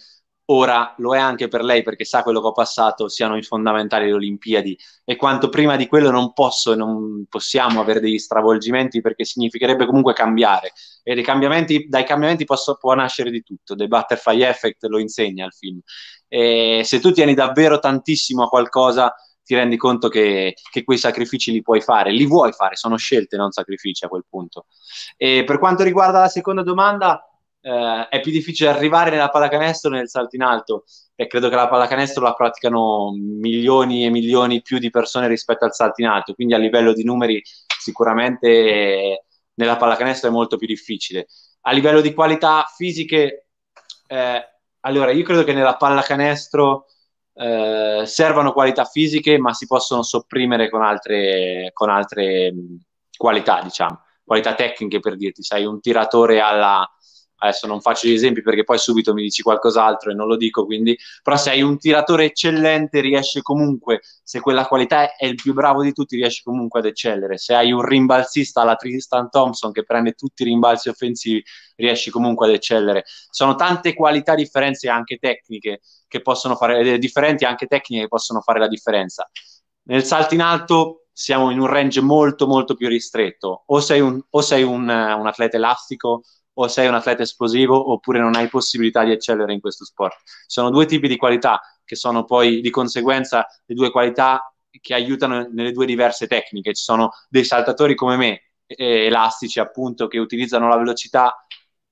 ora lo è anche per lei perché sa quello che ho passato, siano fondamentali le Olimpiadi e quanto prima di quello non posso e non possiamo avere degli stravolgimenti perché significherebbe comunque cambiare e cambiamenti, dai cambiamenti posso, può nascere di tutto, The Butterfly Effect lo insegna il film e se tu tieni davvero tantissimo a qualcosa ti rendi conto che, che, quei sacrifici li puoi fare, li vuoi fare, sono scelte, non sacrifici a quel punto. E per quanto riguarda la seconda domanda, eh, è più difficile arrivare nella pallacanestro nel salto in alto e credo che la pallacanestro la praticano milioni e milioni più di persone rispetto al salto in alto, quindi a livello di numeri sicuramente nella pallacanestro è molto più difficile. A livello di qualità fisiche, eh, allora io credo che nella pallacanestro eh, servano qualità fisiche ma si possono sopprimere con altre, con altre qualità, diciamo, qualità tecniche per dirti, sei un tiratore alla adesso non faccio gli esempi perché poi subito mi dici qualcos'altro e non lo dico, quindi, però se hai un tiratore eccellente riesce comunque, se quella qualità è il più bravo di tutti, riesce comunque ad eccellere, se hai un rimbalzista alla Tristan Thompson che prende tutti i rimbalzi offensivi, riesci comunque ad eccellere. Sono tante qualità differenze anche tecniche che possono fare, eh, differenti anche tecniche che possono fare la differenza. Nel salto in alto siamo in un range molto molto più ristretto. O sei un, o sei un, eh, un atleta elastico, o sei un atleta esplosivo oppure non hai possibilità di eccellere in questo sport. Sono due tipi di qualità che sono poi di conseguenza le due qualità che aiutano nelle due diverse tecniche. Ci sono dei saltatori come me, elastici appunto, che utilizzano la velocità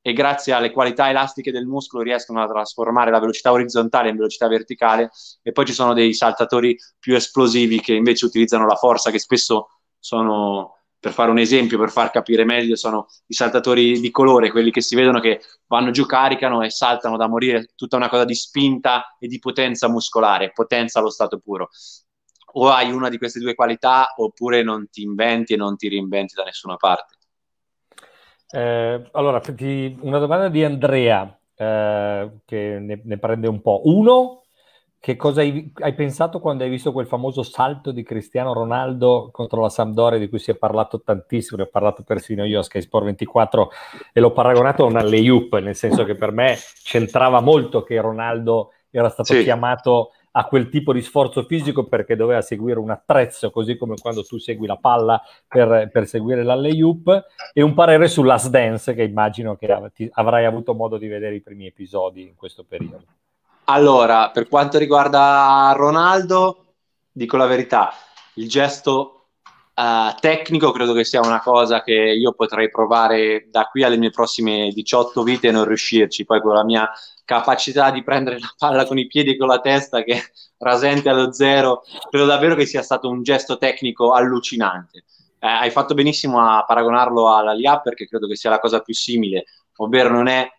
e grazie alle qualità elastiche del muscolo riescono a trasformare la velocità orizzontale in velocità verticale e poi ci sono dei saltatori più esplosivi che invece utilizzano la forza che spesso sono per fare un esempio, per far capire meglio, sono i saltatori di colore, quelli che si vedono che vanno giù, caricano e saltano da morire, tutta una cosa di spinta e di potenza muscolare, potenza allo stato puro. O hai una di queste due qualità oppure non ti inventi e non ti reinventi da nessuna parte. Eh, allora, una domanda di Andrea, eh, che ne, ne prende un po'. Uno, che cosa hai, hai, pensato quando hai visto quel famoso salto di Cristiano Ronaldo contro la Sampdoria di cui si è parlato tantissimo, ne ho parlato persino io a Sky Sport 24 e l'ho paragonato a una layup, nel senso che per me c'entrava molto che Ronaldo era stato sì. chiamato a quel tipo di sforzo fisico perché doveva seguire un attrezzo, così come quando tu segui la palla per, per seguire la layup, e un parere sulla dance che immagino che av- avrai avuto modo di vedere i primi episodi in questo periodo. Allora, per quanto riguarda Ronaldo, dico la verità, il gesto uh, tecnico credo che sia una cosa che io potrei provare da qui alle mie prossime 18 vite e non riuscirci, poi con la mia capacità di prendere la palla con i piedi e con la testa che rasente allo zero, credo davvero che sia stato un gesto tecnico allucinante. Eh, hai fatto benissimo a paragonarlo alla LIA perché credo che sia la cosa più simile, ovvero non è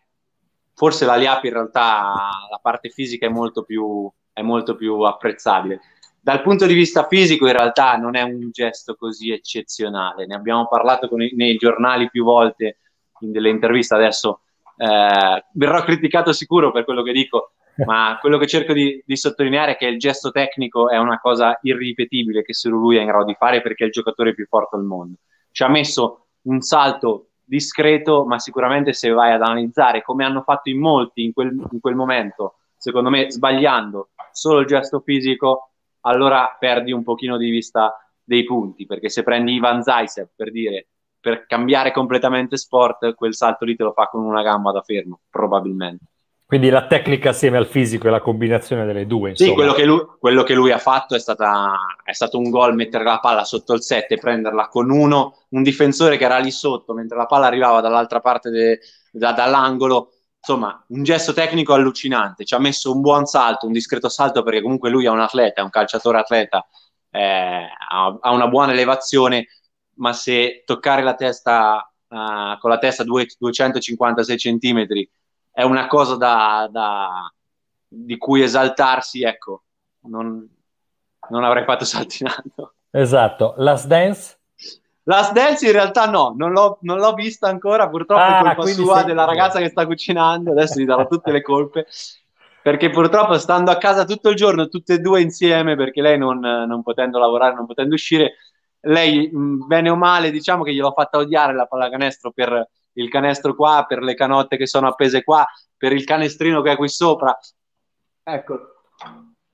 forse la Liap in realtà la parte fisica è molto più, è molto più apprezzabile. Dal punto di vista fisico in realtà non è un gesto così eccezionale, ne abbiamo parlato i, nei giornali più volte, in delle interviste adesso eh, verrò criticato sicuro per quello che dico, ma quello che cerco di, di, sottolineare è che il gesto tecnico è una cosa irripetibile che solo lui è in grado di fare perché è il giocatore più forte al mondo. Ci ha messo un salto discreto, ma sicuramente se vai ad analizzare come hanno fatto in molti in quel, in quel momento, secondo me sbagliando solo il gesto fisico, allora perdi un pochino di vista dei punti, perché se prendi Ivan Zaisev per dire per cambiare completamente sport, quel salto lì te lo fa con una gamba da fermo, probabilmente. Quindi la tecnica assieme al fisico e la combinazione delle due. Insomma. Sì, quello che, lui, quello che lui ha fatto è, stata, è, stato un gol, mettere la palla sotto il 7, prenderla con uno, un difensore che era lì sotto mentre la palla arrivava dall'altra parte de, da, dall'angolo. Insomma, un gesto tecnico allucinante. Ci ha messo un buon salto, un discreto salto perché comunque lui è un atleta, è un calciatore atleta, eh, ha, ha una buona elevazione, ma se toccare la testa Uh, con la testa 256 centimetri è una cosa da, da, di cui esaltarsi, ecco, non, non avrei fatto saltinando. Esatto, Last Dance? Last Dance in realtà no, non l'ho, non l'ho vista ancora, purtroppo ah, è colpa sua, sei... della ragazza che sta cucinando, adesso gli darò tutte le colpe, perché purtroppo stando a casa tutto il giorno, tutte e due insieme, perché lei non, non potendo lavorare, non potendo uscire, lei bene o male diciamo che gliel'ho fatta odiare la pallacanestro per il canestro qua, per le canotte che sono appese qua, per il canestrino che è qui sopra. Ecco,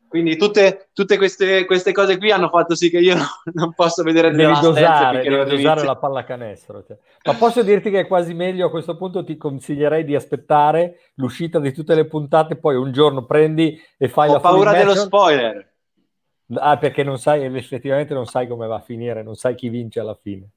quindi tutte, tutte queste, queste, cose qui hanno fatto sì che io non posso vedere devi dosare, devi dosare la pallacanestro. Cioè. Ma posso dirti che è quasi meglio a questo punto ti consiglierei di aspettare l'uscita di tutte le puntate, poi un giorno prendi e fai Ho la paura dello spoiler. Ah, perché non sai, effettivamente non sai come va a finire, non sai chi vince alla fine.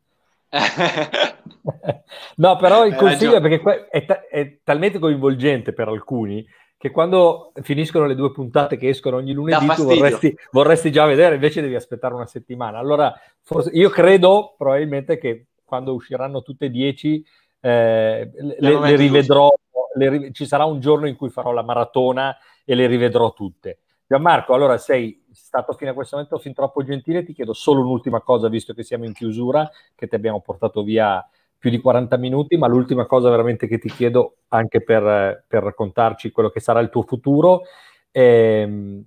no, però il consiglio è perché è, ta- è talmente coinvolgente per alcuni che quando finiscono le due puntate che escono ogni lunedì tu vorresti, vorresti, già vedere, invece devi aspettare una settimana. Allora, forse, io credo probabilmente che quando usciranno tutte e dieci eh, le, le, rivedrò, le, ci sarà un giorno in cui farò la maratona e le rivedrò tutte. Gianmarco, allora sei stato fino a questo momento fin troppo gentile, ti chiedo solo un'ultima cosa, visto che siamo in chiusura, che ti abbiamo portato via più di 40 minuti, ma l'ultima cosa veramente che ti chiedo anche per, per raccontarci quello che sarà il tuo futuro. Ehm,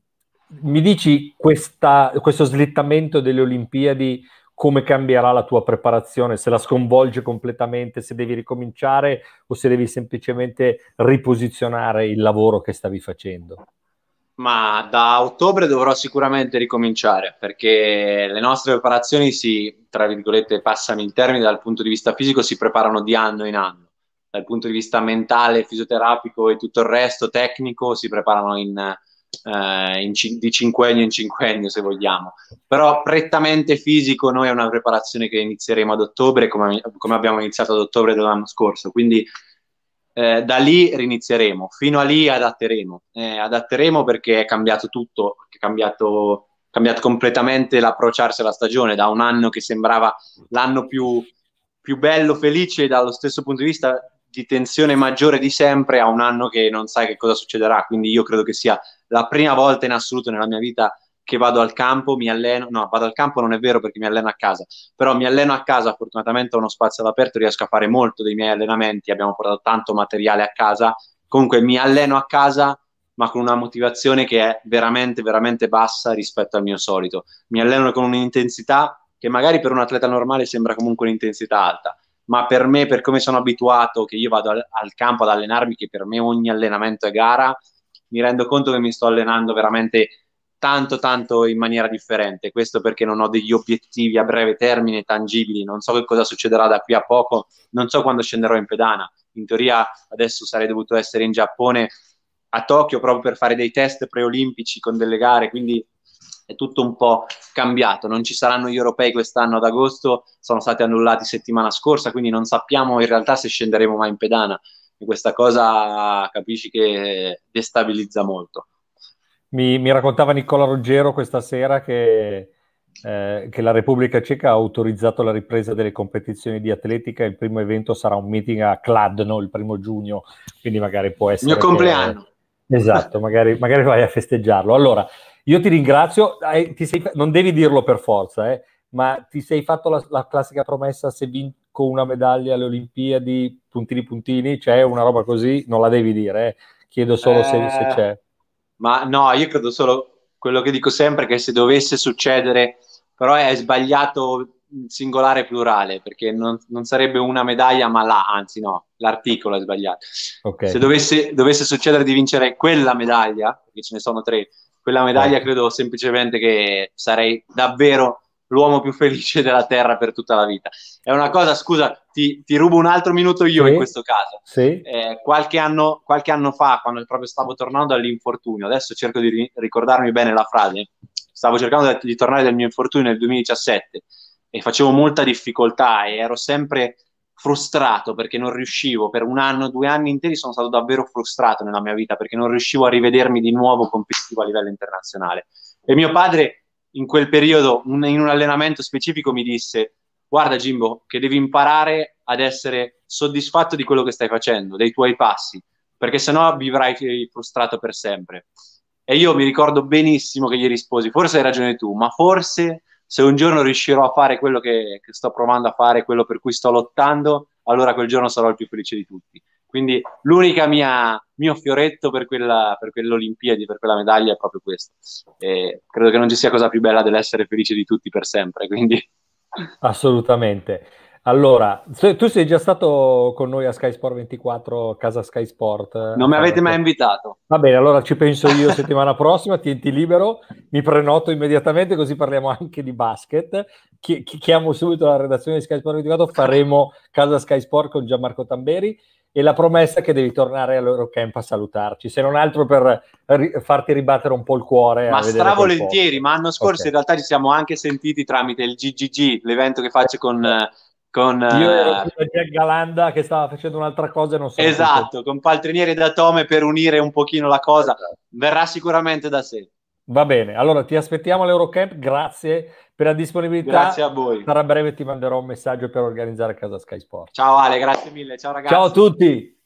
mi dici questa, questo slittamento delle Olimpiadi come cambierà la tua preparazione, se la sconvolge completamente, se devi ricominciare o se devi semplicemente riposizionare il lavoro che stavi facendo? ma da ottobre dovrò sicuramente ricominciare perché le nostre preparazioni si, tra virgolette, passano in termini dal punto di vista fisico, si preparano di anno in anno, dal punto di vista mentale, fisioterapico e tutto il resto tecnico si preparano in, eh, in, di cinquennio in cinquennio se vogliamo, però prettamente fisico noi è una preparazione che inizieremo ad ottobre come, come abbiamo iniziato ad ottobre dell'anno scorso, quindi eh, da lì rinizieremo, fino a lì adatteremo, eh, adatteremo perché è cambiato tutto, è cambiato, cambiato completamente l'approcciarsi alla stagione, da un anno che sembrava l'anno più, più bello, felice, dallo stesso punto di vista di tensione maggiore di sempre, a un anno che non sai che cosa succederà, quindi io credo che sia la prima volta in assoluto nella mia vita che vado al campo, mi alleno, no, vado al campo non è vero perché mi alleno a casa, però mi alleno a casa, fortunatamente ho uno spazio all'aperto, riesco a fare molto dei miei allenamenti, abbiamo portato tanto materiale a casa, comunque mi alleno a casa ma con una motivazione che è veramente, veramente bassa rispetto al mio solito. Mi alleno con un'intensità che magari per un atleta normale sembra comunque un'intensità alta, ma per me, per come sono abituato, che io vado al, al, campo ad allenarmi, che per me ogni allenamento è gara, mi rendo conto che mi sto allenando veramente tanto tanto in maniera differente. Questo perché non ho degli obiettivi a breve termine tangibili, non so che cosa succederà da qui a poco, non so quando scenderò in pedana. In teoria adesso sarei dovuto essere in Giappone a Tokyo proprio per fare dei test preolimpici con delle gare, quindi è tutto un po' cambiato. Non ci saranno gli europei quest'anno ad agosto, sono stati annullati settimana scorsa, quindi non sappiamo in realtà se scenderemo mai in pedana. E questa cosa capisci che destabilizza molto. Mi, mi raccontava Nicola Ruggero questa sera che, eh, che, la Repubblica Ceca ha autorizzato la ripresa delle competizioni di atletica. Il primo evento sarà un meeting a Cladno il primo giugno, quindi magari può essere. Il mio compleanno. Che, esatto, magari, magari, vai a festeggiarlo. Allora, io ti ringrazio, eh, ti sei, non devi dirlo per forza, eh, ma ti sei fatto la, la classica promessa se vinci una medaglia alle Olimpiadi, puntini puntini, c'è cioè una roba così, non la devi dire, eh. chiedo solo eh, se, se, eh, c'è. Ma no, io credo solo quello che dico sempre che se dovesse succedere, però è sbagliato singolare e plurale, perché non, non, sarebbe una medaglia, ma la, anzi no, l'articolo è sbagliato. Okay. Se dovesse, dovesse, succedere di vincere quella medaglia, perché ce ne sono tre, quella medaglia okay. Certo. credo semplicemente che sarei davvero l'uomo più felice della terra per tutta la vita. È una cosa, scusa, ti, ti rubo un altro minuto io sì, in questo caso. Sì. Eh, qualche, anno, qualche, anno, fa, quando proprio stavo tornando dall'infortunio, adesso cerco di ri- ricordarmi bene la frase, stavo cercando di tornare dal mio infortunio nel 2017 e facevo molta difficoltà e ero sempre frustrato perché non riuscivo, per un anno, due anni interi sono stato davvero frustrato nella mia vita perché non riuscivo a rivedermi di nuovo competitivo a livello internazionale. E mio padre in quel periodo, in un allenamento specifico, mi disse: Guarda, Jimbo, che devi imparare ad essere soddisfatto di quello che stai facendo, dei tuoi passi, perché sennò vivrai frustrato per sempre. E io mi ricordo benissimo che gli risposi: Forse hai ragione tu, ma forse se un giorno riuscirò a fare quello che, che sto provando a fare, quello per cui sto lottando, allora quel giorno sarò il più felice di tutti. Quindi l'unica mia mio fioretto per, quella, per quell'Olimpiadi, per quella medaglia è proprio questo. E credo che non ci sia cosa più bella dell'essere felice di tutti per sempre, quindi... Assolutamente. Allora, tu sei già stato con noi a Sky Sport 24, casa Sky Sport. Eh, non mi eh, avete mai invitato. Va bene, allora ci penso io settimana prossima, tienti libero, mi prenoto immediatamente così parliamo anche di basket. chiamo subito la redazione di Sky Sport 24, faremo casa Sky Sport con Gianmarco Tamberi e la promessa che devi tornare all'Eurocamp a salutarci, se non altro per ri- farti ribattere un po' il cuore. Ma stravolentieri, ma l'anno scorso okay. in realtà ci siamo anche sentiti tramite il GGG, l'evento che faccio con... con Io ero uh, Jack Galanda che stava facendo un'altra cosa e non so. Esatto, con Paltrinieri da Tome per unire un pochino la cosa, esatto. verrà sicuramente da sé. Va bene, allora ti aspettiamo all'Eurocamp, grazie per la disponibilità. Grazie a voi. Sarà breve ti manderò un messaggio per organizzare Casa Sky Sport. Ciao Ale, grazie mille, ciao ragazzi. Ciao a tutti.